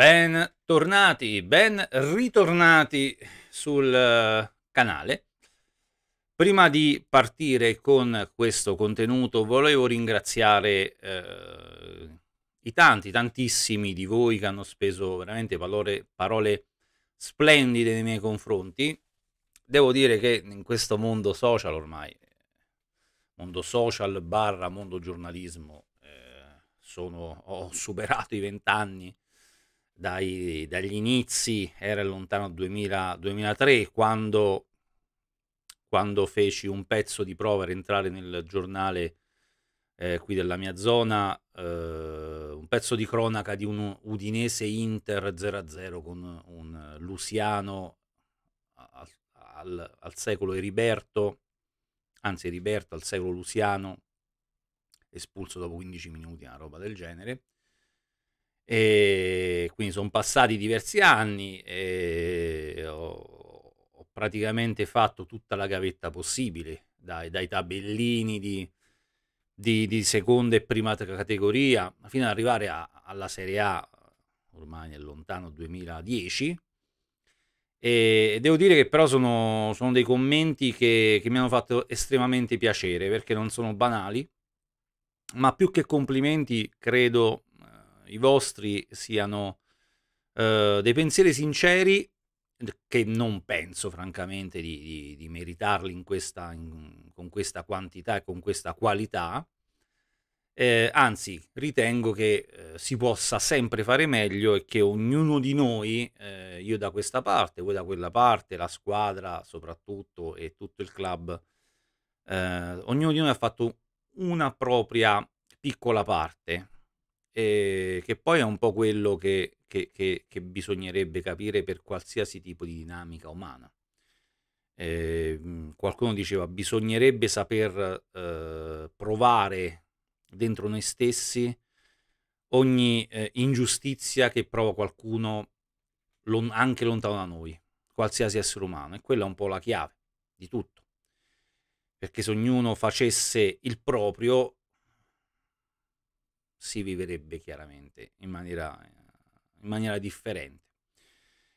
Bentornati, ben ritornati sul eh, canale. Prima di partire con questo contenuto volevo ringraziare eh, i tanti, tantissimi di voi che hanno speso veramente valore, parole splendide nei miei confronti. Devo dire che in questo mondo social ormai, mondo social barra mondo giornalismo, eh, sono, ho superato i vent'anni dai, dagli inizi, era lontano 2000, 2003, quando, quando feci un pezzo di prova per entrare nel giornale eh, qui della mia zona, eh, un pezzo di cronaca di un Udinese Inter 0-0 con un Luciano al, al, al secolo Eriberto, anzi Eriberto al secolo Luciano, espulso dopo 15 minuti, una roba del genere. E quindi sono passati diversi anni e ho, ho, praticamente fatto tutta la gavetta possibile, dai, dai tabellini di, di, di, seconda e prima categoria fino ad arrivare a, alla Serie A, ormai nel lontano 2010. E devo dire che però sono, sono dei commenti che, che, mi hanno fatto estremamente piacere perché non sono banali, ma più che complimenti credo i vostri siano uh, dei pensieri sinceri, che non penso francamente di, di, di meritarli in questa, in, con questa quantità e con questa qualità, eh, anzi, ritengo che eh, si possa sempre fare meglio e che ognuno di noi, eh, io da questa parte, voi da quella parte, la squadra soprattutto e tutto il club, eh, ognuno di noi ha fatto una propria piccola parte eh, che poi è un po' quello che, che, che, che, bisognerebbe capire per qualsiasi tipo di dinamica umana. Eh, qualcuno diceva bisognerebbe saper eh, provare dentro noi stessi ogni eh, ingiustizia che prova qualcuno lon- anche lontano da noi, qualsiasi essere umano. E quella è un po' la chiave di tutto. Perché se ognuno facesse il proprio, si vivrebbe chiaramente in maniera, in maniera differente.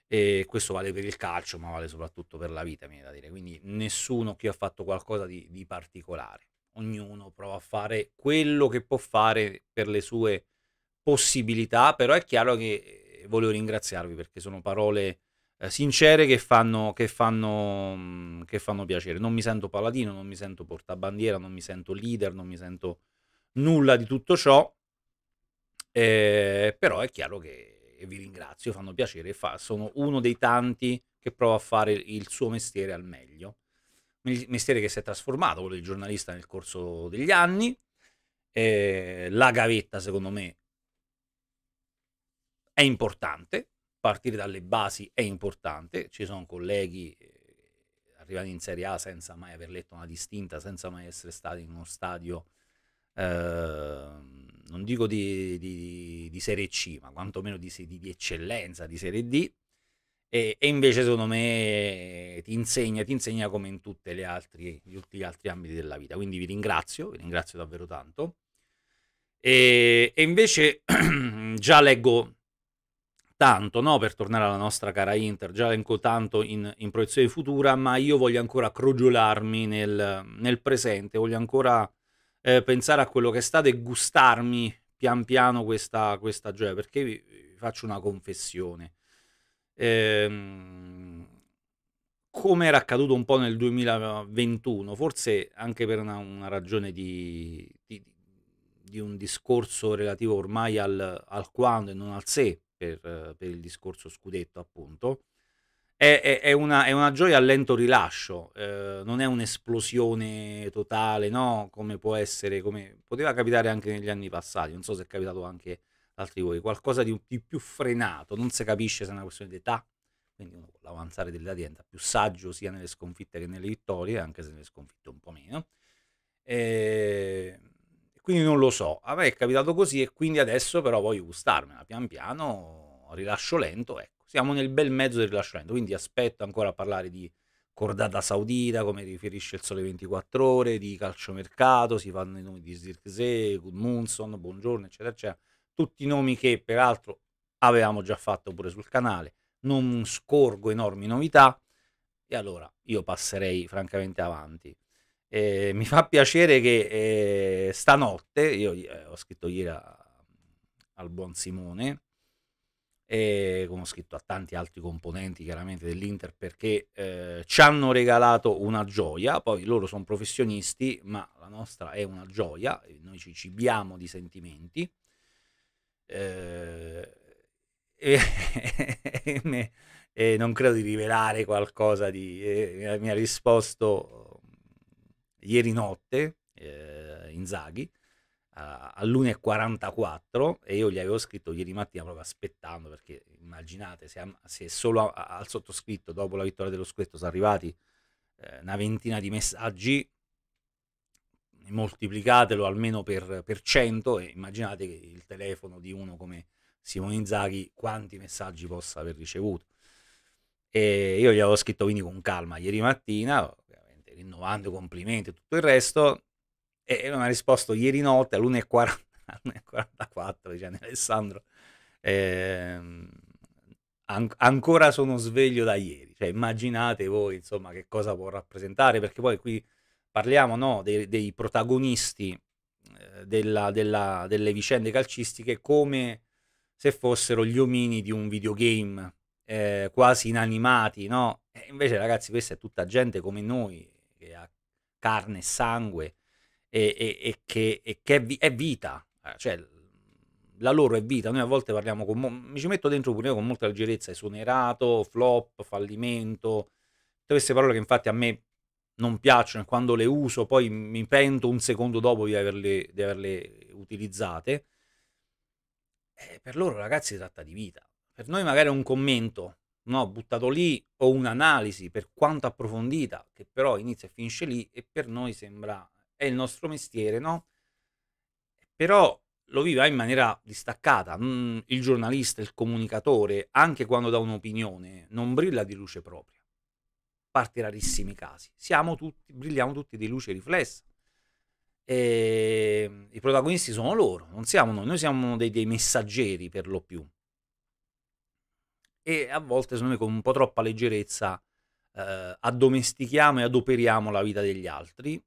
E questo vale per il calcio, ma vale soprattutto per la vita, mi viene da dire. Quindi nessuno qui ha fatto qualcosa di, di particolare. Ognuno prova a fare quello che può fare per le sue possibilità, però è chiaro che eh, volevo ringraziarvi perché sono parole eh, sincere che fanno, che, fanno, mm, che fanno piacere. Non mi sento paladino, non mi sento portabandiera, non mi sento leader, non mi sento nulla di tutto ciò, eh, però è chiaro che vi ringrazio, fanno piacere, fa, sono uno dei tanti che prova a fare il suo mestiere al meglio. Il mestiere che si è trasformato, quello di giornalista nel corso degli anni. Eh, la gavetta, secondo me, è importante, partire dalle basi è importante, ci sono colleghi eh, arrivati in Serie A senza mai aver letto una distinta, senza mai essere stati in uno stadio... Eh, non dico di, di, di, Serie C, ma quantomeno di, di eccellenza, di Serie D, e, e, invece secondo me eh, ti insegna, ti insegna come in tutti gli altri ambiti della vita. Quindi vi ringrazio, vi ringrazio davvero tanto. E, e invece già leggo tanto, no? per tornare alla nostra cara Inter, già leggo tanto in, in proiezione futura, ma io voglio ancora crogiolarmi nel, nel presente, voglio ancora eh, pensare a quello che è stato e gustarmi pian piano questa, questa gioia, perché vi, vi faccio una confessione. Ehm, come era accaduto un po' nel 2021, forse anche per una, una ragione di, di, di, un discorso relativo ormai al, al quando e non al se, per, per il discorso scudetto appunto, è, è, è, una, è una, gioia a lento rilascio, eh, non è un'esplosione totale, no? Come può essere, come poteva capitare anche negli anni passati, non so se è capitato anche ad altri voi, qualcosa di, di più frenato, non si capisce se è una questione di età, quindi uno con l'avanzare dell'età diventa più saggio sia nelle sconfitte che nelle vittorie, anche se nelle sconfitte un po' meno. E eh, quindi non lo so. A me è capitato così e quindi adesso però voglio gustarmela pian piano, rilascio lento, ecco siamo nel bel mezzo del rilasciamento, quindi aspetto ancora a parlare di cordata saudita, come riferisce il Sole 24 Ore, di calciomercato, si fanno i nomi di Zirkzee, Gudmundsson, Buongiorno, eccetera, eccetera. Tutti i nomi che peraltro avevamo già fatto pure sul canale. Non scorgo enormi novità e allora io passerei francamente avanti. Eh, mi fa piacere che eh, stanotte, io eh, ho scritto ieri a, al buon Simone, e come ho scritto a tanti altri componenti chiaramente dell'Inter perché eh, ci hanno regalato una gioia, poi loro sono professionisti ma la nostra è una gioia, noi ci cibiamo di sentimenti eh, e, e, non credo di rivelare qualcosa di... Eh, mi ha risposto mm, ieri notte eh, Inzaghi all'1.44 e io gli avevo scritto ieri mattina proprio aspettando perché immaginate se, se solo a, a, al sottoscritto dopo la vittoria dello scritto sono arrivati eh, una ventina di messaggi moltiplicatelo almeno per, per 100 e immaginate che il telefono di uno come Simone Inzaghi quanti messaggi possa aver ricevuto e io gli avevo scritto quindi con calma ieri mattina rinnovando i complimenti e tutto il resto e mi ha risposto ieri notte alle 1.44, dice Alessandro, ehm, an- ancora sono sveglio da ieri, cioè immaginate voi insomma che cosa può rappresentare, perché poi qui parliamo no, dei, dei, protagonisti eh, della, della, delle vicende calcistiche come se fossero gli omini di un videogame eh, quasi inanimati, no? E invece ragazzi questa è tutta gente come noi, che ha carne e sangue, e, e, e che, e che è, vi- è, vita, eh, cioè la loro è vita, noi a volte parliamo con, mo- mi ci metto dentro pure io con molta leggerezza, esonerato, flop, fallimento, tutte queste parole che infatti a me non piacciono e quando le uso poi mi pento un secondo dopo di averle, di averle utilizzate. Eh, per loro ragazzi si tratta di vita, per noi magari è un commento, no, buttato lì o un'analisi per quanto approfondita che però inizia e finisce lì e per noi sembra è il nostro mestiere, no? Però lo viva in maniera distaccata. Mm, il giornalista, il comunicatore, anche quando dà un'opinione, non brilla di luce propria. Parte rarissimi casi. Siamo tutti, brilliamo tutti di luce riflessa. E ehm, I protagonisti sono loro, non siamo noi. Noi siamo dei, dei messaggeri per lo più. E a volte, secondo me, con un po' troppa leggerezza eh, addomestichiamo e adoperiamo la vita degli altri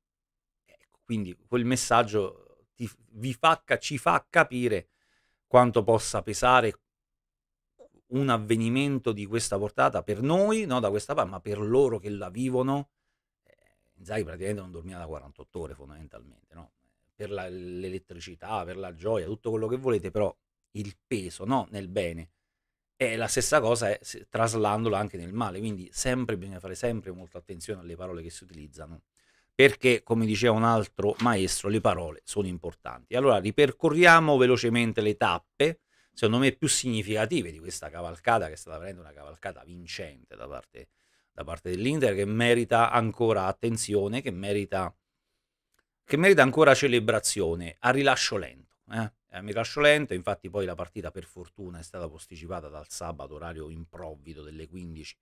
quindi quel messaggio ti, fa, ci fa capire quanto possa pesare un avvenimento di questa portata per noi, no, da questa parte, ma per loro che la vivono. Eh, Zai praticamente non dormiva da 48 ore fondamentalmente, no? per la, l'elettricità, per la gioia, tutto quello che volete, però il peso no? nel bene. è la stessa cosa è eh, traslandola anche nel male, quindi sempre bisogna fare sempre molta attenzione alle parole che si utilizzano perché, come diceva un altro maestro, le parole sono importanti. Allora ripercorriamo velocemente le tappe, secondo me più significative di questa cavalcata, che è stata veramente una cavalcata vincente da parte, da parte dell'Inter, che merita ancora attenzione, che merita, che merita ancora celebrazione a rilascio lento. Eh? A rilascio lento, infatti poi la partita per fortuna è stata posticipata dal sabato, orario improvvido delle 15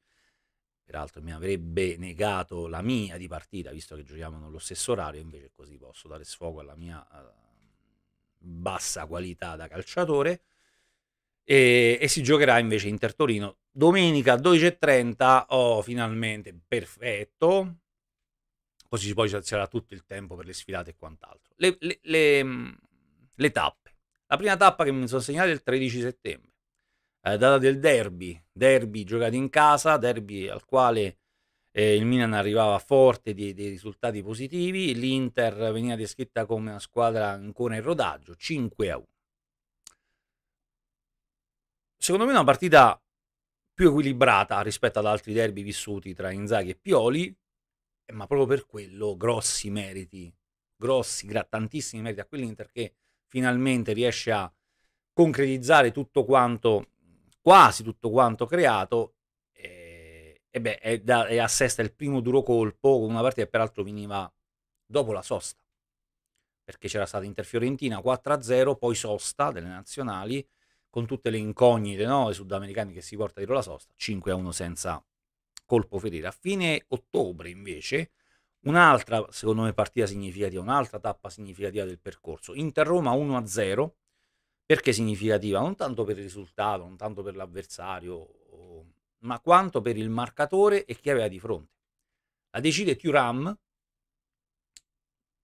peraltro mi avrebbe negato la mia di partita, visto che giochiamo nello stesso orario, invece così posso dare sfogo alla mia uh, bassa qualità da calciatore. E, e, si giocherà invece Inter Torino domenica 12.30. Oh, finalmente perfetto. Così poi sarà tutto il tempo per le sfilate e quant'altro. Le, le, le, le tappe. La prima tappa che mi sono segnata è il 13 settembre eh, data del derby, derby giocato in casa, derby al quale eh, il Milan arrivava forte di, di, risultati positivi, l'Inter veniva descritta come una squadra ancora in rodaggio, 5 a 1. Secondo me una partita più equilibrata rispetto ad altri derby vissuti tra Inzaghi e Pioli, eh, ma proprio per quello grossi meriti, grossi, tantissimi meriti a quell'Inter che finalmente riesce a concretizzare tutto quanto quasi tutto quanto creato e, eh, e beh, è, da, è assesta il primo duro colpo con una partita che peraltro veniva dopo la sosta perché c'era stata Inter-Fiorentina 4-0 poi sosta delle nazionali con tutte le incognite no? I sudamericani che si porta dietro la sosta 5-1 senza colpo ferire a fine ottobre invece un'altra secondo me partita significativa un'altra tappa significativa del percorso Inter-Roma 1-0 perché significativa? Non tanto per il risultato, non tanto per l'avversario, ma quanto per il marcatore e chi aveva di fronte. La decide Thuram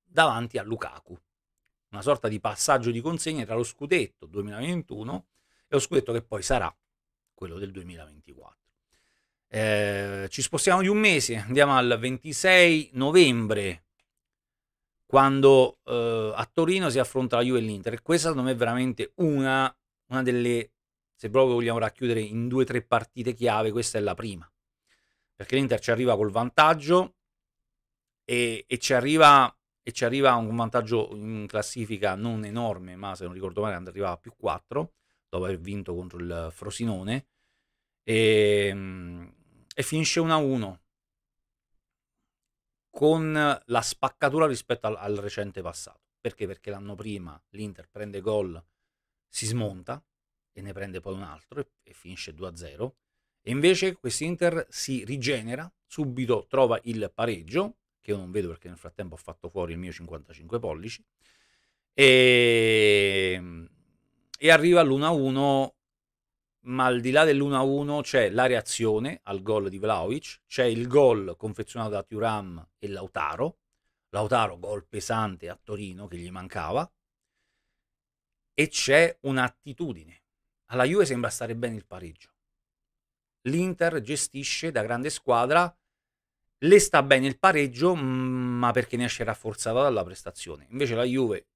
davanti a Lukaku, una sorta di passaggio di consegne tra lo scudetto 2021 e lo scudetto che poi sarà quello del 2024. Eh, ci spostiamo di un mese, andiamo al 26 novembre quando eh, a Torino si affronta la Juve e l'Inter. E questa secondo me è veramente una, una delle, se proprio vogliamo racchiudere in due o tre partite chiave, questa è la prima. Perché l'Inter ci arriva col vantaggio e, e ci arriva e ci arriva un vantaggio in classifica non enorme, ma se non ricordo male arrivava a più 4 dopo aver vinto contro il Frosinone e, ehm, e finisce 1-1 con la spaccatura rispetto al, al recente passato. Perché? Perché l'anno prima l'Inter prende gol, si smonta e ne prende poi un altro e, e finisce 2-0. E invece quest'Inter si rigenera, subito trova il pareggio, che io non vedo perché nel frattempo ho fatto fuori il mio 55 pollici, e, e arriva all'1-1 ma al di là dell'1-1 c'è la reazione al gol di Vlaovic, c'è il gol confezionato da Thuram e Lautaro, Lautaro gol pesante a Torino che gli mancava, e c'è un'attitudine. Alla Juve sembra stare bene il pareggio. L'Inter gestisce da grande squadra, le sta bene il pareggio, mm, ma perché ne esce rafforzata dalla prestazione. Invece la Juve,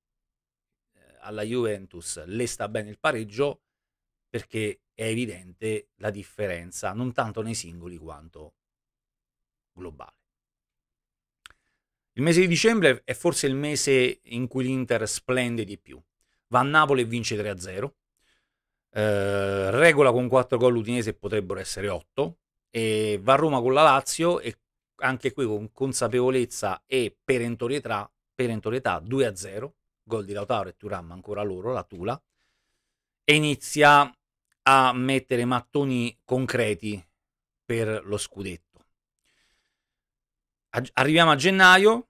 eh, alla Juventus, le sta bene il pareggio, perché è evidente la differenza non tanto nei singoli quanto globale. Il mese di dicembre è forse il mese in cui l'Inter splende di più. Va a Napoli e vince 3-0, eh, regola con 4 gol l'Udinese potrebbero essere 8, e va a Roma con la Lazio e anche qui con consapevolezza e perentorietà, perentorietà 2-0, gol di Lautaro e Turam ancora loro, la Tula, e inizia a mettere mattoni concreti per lo scudetto. Arriviamo a gennaio,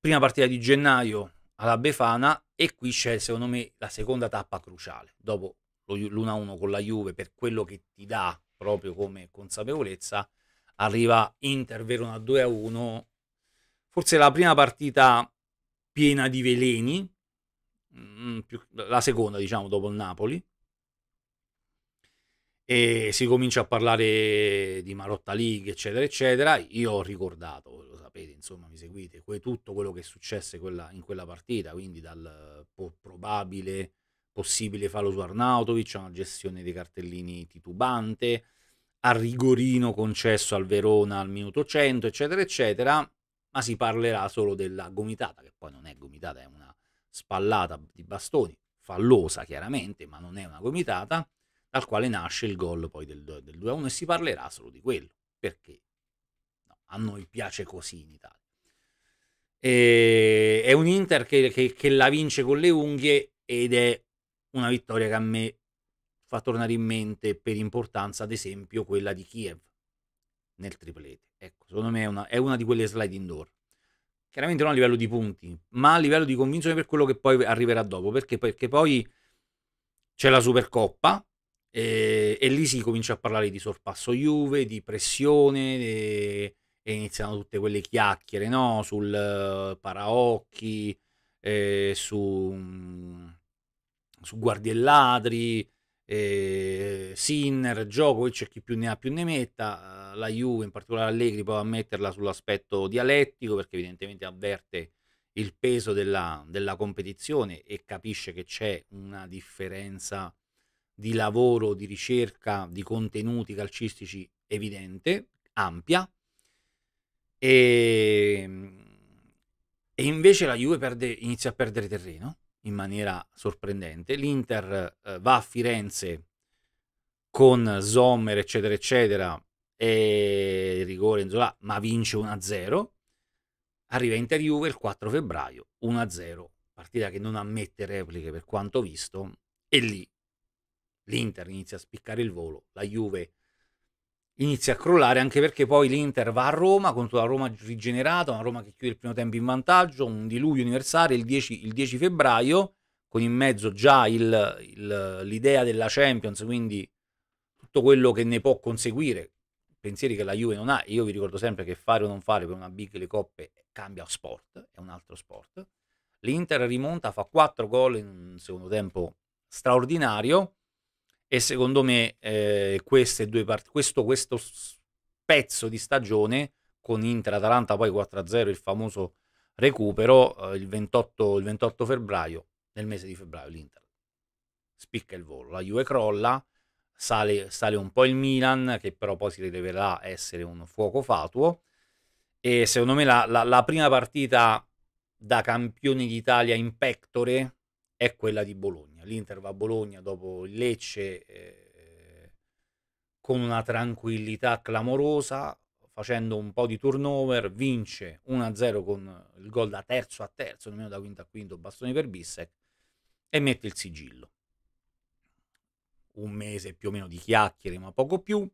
prima partita di gennaio alla Befana e qui c'è secondo me la seconda tappa cruciale, dopo l'1-1 con la Juve per quello che ti dà proprio come consapevolezza, arriva Inter Verona 2-1, forse la prima partita piena di veleni, mm, la seconda diciamo dopo il Napoli, e si comincia a parlare di Marotta League, eccetera, eccetera. Io ho ricordato, lo sapete, insomma, mi seguite, que- tutto quello che successe quella, in quella partita, quindi dal po- probabile possibile fallo su Arnautovic, a una gestione dei cartellini titubante, al rigorino concesso al Verona al minuto 100, eccetera, eccetera, ma si parlerà solo della gomitata, che poi non è gomitata, è una spallata di bastoni, fallosa chiaramente, ma non è una gomitata dal quale nasce il gol poi del, del 2-1 e si parlerà solo di quello, perché no, a noi piace così in Italia. E, ehm, è un Inter che, che, che la vince con le unghie ed è una vittoria che a me fa tornare in mente per importanza, ad esempio, quella di Kiev nel triplete. Ecco, secondo me è una, è una, di quelle slide indoor. Chiaramente non a livello di punti, ma a livello di convinzione per quello che poi arriverà dopo. Perché? Perché poi c'è la Supercoppa, e, eh, e, lì si comincia a parlare di sorpasso Juve, di pressione e, eh, e iniziano tutte quelle chiacchiere no? sul eh, paraocchi, eh, su, mm, su guardie e ladri, eh, Sinner, Djokovic e chi più ne ha più ne metta. La Juve, in particolare Allegri, può a metterla sull'aspetto dialettico perché evidentemente avverte il peso della, della competizione e capisce che c'è una differenza di lavoro, di ricerca, di contenuti calcistici evidente, ampia, e, ehm, e invece la Juve perde, inizia a perdere terreno in maniera sorprendente. L'Inter eh, va a Firenze con Sommer, eccetera, eccetera, e rigore in Zola, ma vince 1-0. Arriva Inter-Juve il 4 febbraio, 1-0, partita che non ammette repliche per quanto visto, e lì l'Inter inizia a spiccare il volo, la Juve inizia a crollare anche perché poi l'Inter va a Roma contro la Roma rigenerata, una Roma che chiude il primo tempo in vantaggio, un diluvio universale il 10, il 10 febbraio con in mezzo già il, il, l'idea della Champions, quindi tutto quello che ne può conseguire, pensieri che la Juve non ha, io vi ricordo sempre che fare o non fare per una big le coppe cambia sport, è un altro sport. L'Inter rimonta, fa 4 gol in un secondo tempo straordinario e secondo me eh, queste due part- questo, questo pezzo di stagione con Inter-Atalanta poi 4-0 il famoso recupero eh, il, 28, il 28 febbraio nel mese di febbraio l'Inter spicca il volo la Juve crolla Sale, sale, un po' il Milan, che però poi si rileverà essere un fuoco fatuo. E secondo me la, la, la, prima partita da campioni d'Italia in pectore è quella di Bologna l'Inter va a Bologna dopo il Lecce eh, con una tranquillità clamorosa, facendo un po' di turnover, vince 1-0 con il gol da terzo a terzo, nemmeno da quinto a quinto, bastoni per Bissec, e mette il sigillo. Un mese più o meno di chiacchiere, ma poco più,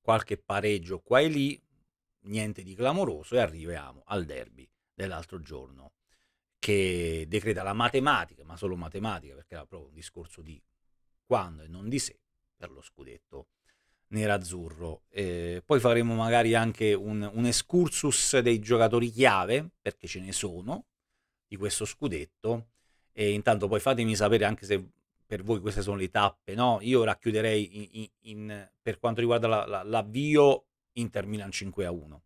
qualche pareggio qua e lì, niente di clamoroso, e arriviamo al derby dell'altro giorno che decreta la matematica, ma solo matematica, perché era proprio un discorso di quando e non di se per lo scudetto nerazzurro. Eh, poi faremo magari anche un, un excursus dei giocatori chiave, perché ce ne sono di questo scudetto. E intanto poi fatemi sapere anche se per voi queste sono le tappe. No? Io racchiuderei in, in, in, per quanto riguarda la, la, l'avvio Inter Milan 5 a 1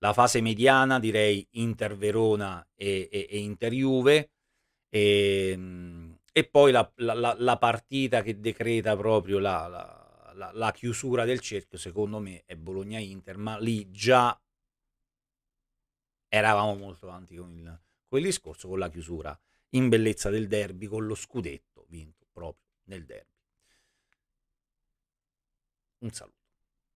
la fase mediana direi Inter Verona e, e, e Inter Juve e, ehm, e poi la, la, la, partita che decreta proprio la, la, chiusura del cerchio secondo me è Bologna-Inter ma lì già eravamo molto avanti con il, con il discorso con la chiusura in bellezza del derby con lo scudetto vinto proprio nel derby un saluto